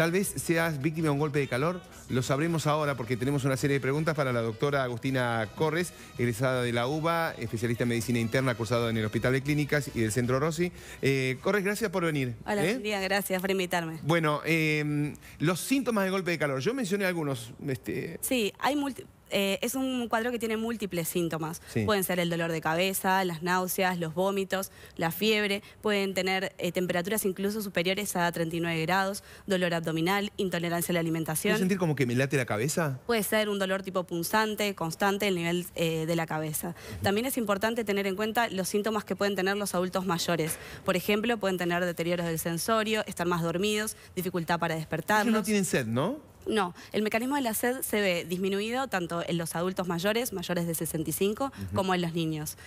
Tal vez seas víctima de un golpe de calor, lo sabremos ahora porque tenemos una serie de preguntas para la doctora Agustina Corres, egresada de la UBA, especialista en medicina interna, cursada en el Hospital de Clínicas y del Centro Rossi. Eh, Corres, gracias por venir. Hola, día, ¿eh? gracias por invitarme. Bueno, eh, los síntomas del golpe de calor, yo mencioné algunos. Este, sí, hay multi eh, es un cuadro que tiene múltiples síntomas. Pueden ser el dolor de cabeza, las náuseas, los vómitos, la fiebre, pueden tener eh, temperaturas incluso superiores a 39 grados, dolor abdominal, intolerancia a la alimentación. sentir como que me late la cabeza? Puede ser un dolor tipo punzante, constante, el nivel eh, de la cabeza. También es importante tener en cuenta los síntomas que pueden tener los adultos mayores. Por ejemplo, pueden tener deterioros del sensorio, estar más dormidos, dificultad para despertar. no tienen sed, ¿no? no. El mecanismo de la sed se ve disminuido tanto en los adultos mayores, mayores de 65, como en los niños.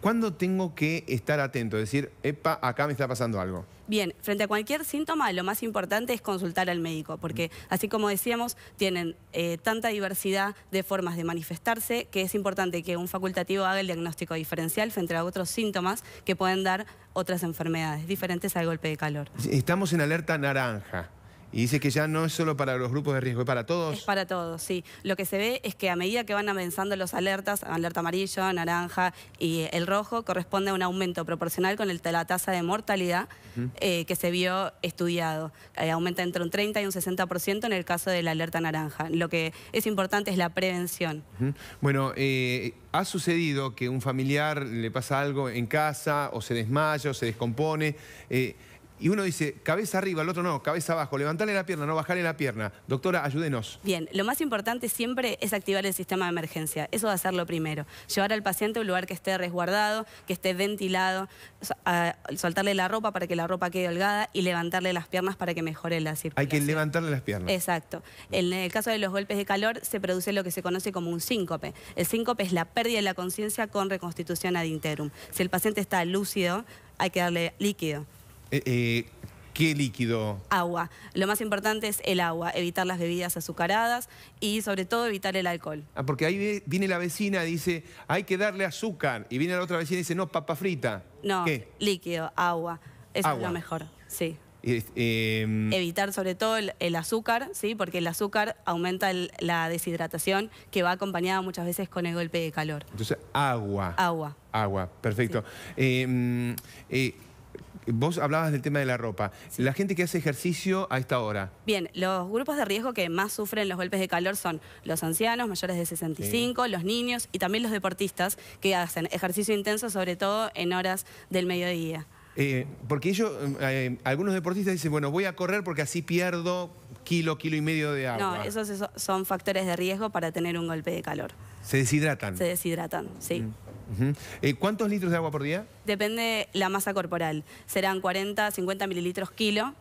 ¿Cuándo tengo que estar atento? Decir, epa, acá me está pasando algo. Bien, frente a cualquier síntoma, lo más importante es consultar al médico, porque así como decíamos, tienen eh, tanta diversidad de formas de manifestarse que es importante que un facultativo haga el diagnóstico diferencial frente a otros síntomas que pueden dar otras enfermedades diferentes al golpe de calor. Estamos en alerta naranja. Y dice que ya no es solo para los grupos de riesgo, es para todos. Es para todos, sí. Lo que se ve es que a medida que van avanzando los alertas, alerta amarillo, naranja y el rojo, corresponde a un aumento proporcional con el, la tasa de mortalidad eh, que se vio estudiado. Eh, aumenta entre un 30 y un 60% en el caso de la alerta naranja. Lo que es importante es la prevención. Bueno, eh, ¿ha sucedido que un familiar le pasa algo en casa o se desmaya o se descompone? Y uno dice, cabeza arriba, el otro no, cabeza abajo, levantarle la pierna, no bajarle la pierna. Doctora, ayúdenos. Bien, lo más importante siempre es activar el sistema de emergencia. Eso va a ser lo primero. Llevar al paciente a un lugar que esté resguardado, que esté ventilado, soltarle la ropa para que la ropa quede holgada y levantarle las piernas para que mejore la circulación. Hay que levantarle las piernas. Exacto. En el caso de los golpes de calor se produce lo que se conoce como un síncope. El síncope es la pérdida de la conciencia con reconstitución ad interum. Si el paciente está lúcido, hay que darle líquido. Eh, eh, ¿Qué líquido? Agua. Lo más importante es el agua, evitar las bebidas azucaradas y sobre todo evitar el alcohol. Ah, porque ahí viene la vecina y dice, hay que darle azúcar. Y viene la otra vecina y dice, no, papa frita. No, líquido, agua. Eso es lo mejor, sí. Em, evitar sobre todo el, azúcar, ¿sí? porque el azúcar aumenta la deshidratación que va acompañada muchas veces con el golpe de calor. Entonces, agua. Agua. Agua, perfecto. Em, eh, Vos hablabas del tema de la ropa. La gente que hace ejercicio a esta hora. Bien, los grupos de riesgo que más sufren los golpes de calor son los ancianos mayores de 65, los niños y también los deportistas que hacen ejercicio intenso, sobre todo en horas del mediodía. Eh, porque ellos, eh, eh, algunos deportistas dicen, bueno, voy a correr porque así pierdo kilo, kilo y medio de agua. No, esos, son factores de riesgo para tener un golpe de calor. ¿Se deshidratan? Se deshidratan, sí. Mm. Eh, ¿Cuántos litros de agua por día? Depende la masa corporal. Serán 40, 50 mililitros kilo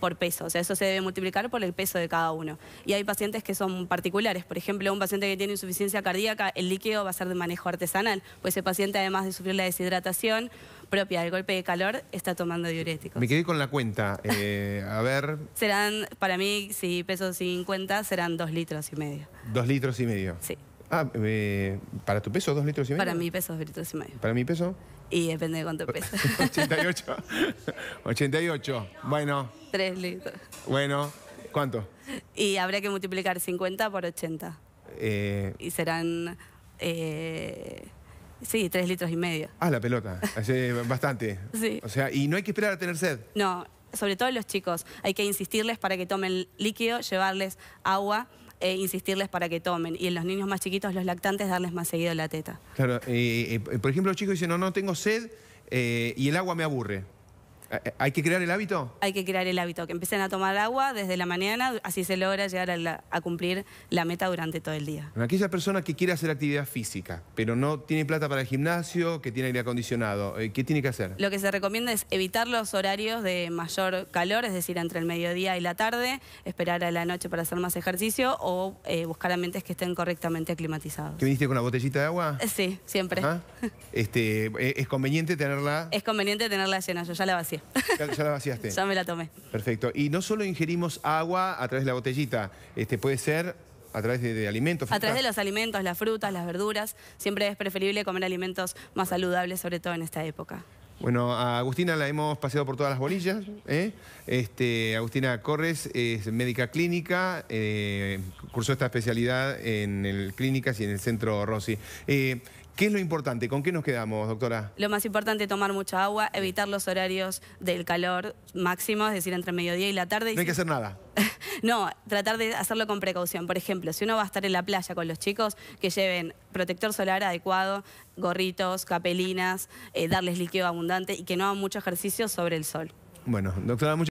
por peso. O sea, eso se debe multiplicar por el peso de cada uno. Y hay pacientes que son particulares. Por ejemplo, un paciente que tiene insuficiencia cardíaca, el líquido va a ser de manejo artesanal. Pues ese paciente, además de sufrir la deshidratación propia del golpe de calor, está tomando diuréticos. Me quedé con la cuenta. Eh, a ver... Serán, para mí, si peso 50, serán dos litros y medio. Dos litros y medio. Sí. Ah, eh, ¿para tu peso dos litros y medio? Para mi peso dos litros y medio. ¿Para mi peso? Y depende de cuánto pesa. ¿88? ¿88? Bueno. Tres litros. Bueno, ¿cuánto? Y habría que multiplicar 50 por 80. Eh, y serán... Eh, sí, tres litros y medio. Ah, la pelota. bastante. sí. O sea, y no hay que esperar a tener sed. No, sobre todo los chicos. Hay que insistirles para que tomen líquido, llevarles agua e insistirles para que tomen. Y en los niños más chiquitos, los lactantes, darles más seguido la teta. Claro, eh, eh, por ejemplo, los chicos dicen, no, no, tengo sed eh, y el agua me aburre. Eh, eh, ¿Hay que crear el hábito? Hay que crear el hábito, que empiecen a tomar agua desde la mañana, así se logra llegar a, cumplir la meta durante todo el día. aquella persona que quiere hacer actividad física, pero no tiene plata para el gimnasio, que tiene aire acondicionado, eh, ¿qué tiene que hacer? Lo que se recomienda es evitar los horarios de mayor calor, es decir, entre el mediodía y la tarde, esperar a la noche para hacer más ejercicio o buscar ambientes que estén correctamente aclimatizados. viniste con una botellita de agua? Sí, siempre. ¿Ah? Este, ¿Es conveniente tenerla? Es conveniente tenerla llena, yo ya la vacío. Ya, la vaciaste. ya me la tomé. Perfecto. Y no solo ingerimos agua a través de la botellita, este puede ser a través de, alimentos. A través de los alimentos, las frutas, las verduras. Siempre es preferible comer alimentos más saludables, sobre todo en esta época. Bueno, a Agustina la hemos paseado por todas las bolillas. ¿eh? Este, Agustina Corres es médica clínica, eh, cursó esta especialidad en el Clínicas y en el Centro Rossi. Eh, ¿Qué es lo importante? ¿Con qué nos quedamos, doctora? Lo más importante es tomar mucha agua, evitar los horarios del calor máximo, es decir, entre mediodía y la tarde. No hay que hacer nada. No, tratar de hacerlo con precaución. Por ejemplo, si uno va a estar en la playa con los chicos, que lleven protector solar adecuado, gorritos, capelinas, eh, darles líquido abundante y que no hagan mucho ejercicio sobre el sol. Bueno, doctora, muchas